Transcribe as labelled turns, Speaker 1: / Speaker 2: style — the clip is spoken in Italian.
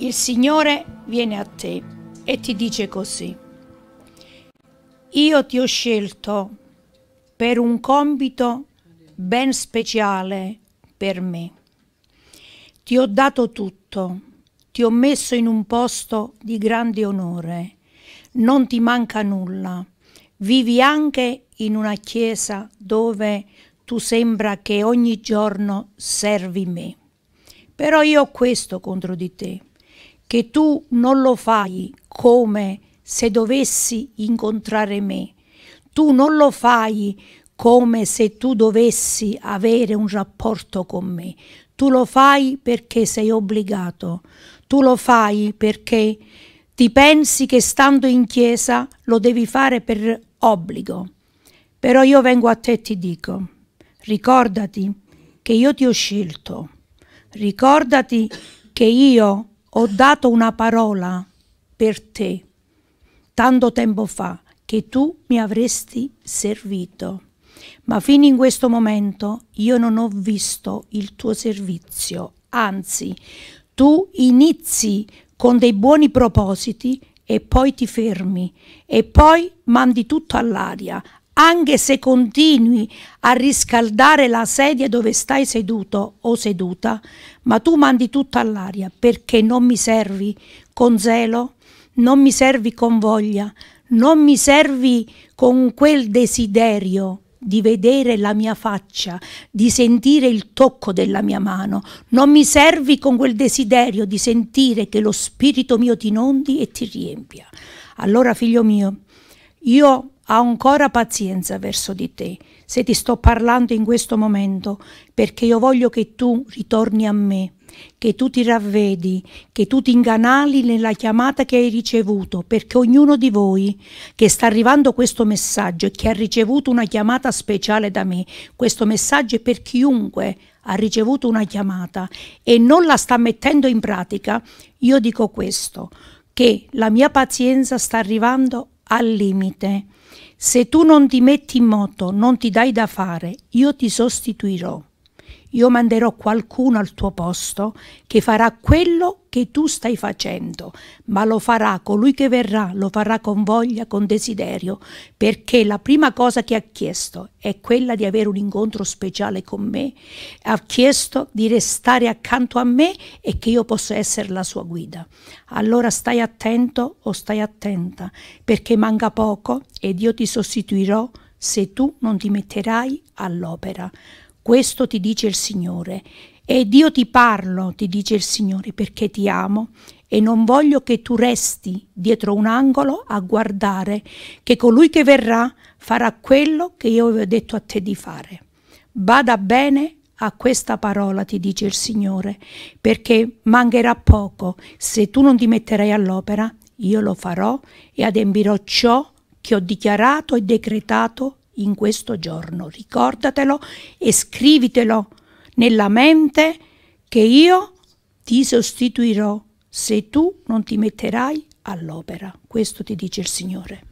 Speaker 1: il Signore viene a te e ti dice così, io ti ho scelto per un compito ben speciale per me. Ti ho dato tutto, ti ho messo in un posto di grande onore, non ti manca nulla. Vivi anche in una chiesa dove tu sembra che ogni giorno servi me. Però io ho questo contro di te, che tu non lo fai come se dovessi incontrare me, tu non lo fai come se tu dovessi avere un rapporto con me, tu lo fai perché sei obbligato, tu lo fai perché ti pensi che stando in chiesa lo devi fare per obbligo. Però io vengo a te e ti dico, ricordati che io ti ho scelto, ricordati che io ho dato una parola per te tanto tempo fa che tu mi avresti servito. Ma fino in questo momento io non ho visto il tuo servizio, anzi tu inizi con dei buoni propositi e poi ti fermi e poi mandi tutto all'aria, anche se continui a riscaldare la sedia dove stai seduto o seduta, ma tu mandi tutto all'aria perché non mi servi con zelo, non mi servi con voglia, non mi servi con quel desiderio di vedere la mia faccia, di sentire il tocco della mia mano. Non mi servi con quel desiderio di sentire che lo spirito mio ti inondi e ti riempia. Allora, figlio mio, io ha ancora pazienza verso di te, se ti sto parlando in questo momento, perché io voglio che tu ritorni a me, che tu ti ravvedi, che tu ti inganali nella chiamata che hai ricevuto, perché ognuno di voi che sta arrivando questo messaggio e che ha ricevuto una chiamata speciale da me, questo messaggio è per chiunque ha ricevuto una chiamata e non la sta mettendo in pratica, io dico questo, che la mia pazienza sta arrivando al limite se tu non ti metti in moto, non ti dai da fare, io ti sostituirò io manderò qualcuno al tuo posto che farà quello che tu stai facendo, ma lo farà colui che verrà, lo farà con voglia, con desiderio, perché la prima cosa che ha chiesto è quella di avere un incontro speciale con me, ha chiesto di restare accanto a me e che io possa essere la sua guida. Allora stai attento o stai attenta, perché manca poco ed io ti sostituirò se tu non ti metterai all'opera. Questo ti dice il Signore. Ed io ti parlo, ti dice il Signore, perché ti amo e non voglio che tu resti dietro un angolo a guardare che colui che verrà farà quello che io avevo detto a te di fare. Bada bene a questa parola, ti dice il Signore, perché mancherà poco. Se tu non ti metterai all'opera, io lo farò e adempirò ciò che ho dichiarato e decretato in questo giorno. Ricordatelo e scrivitelo nella mente che io ti sostituirò se tu non ti metterai all'opera. Questo ti dice il Signore.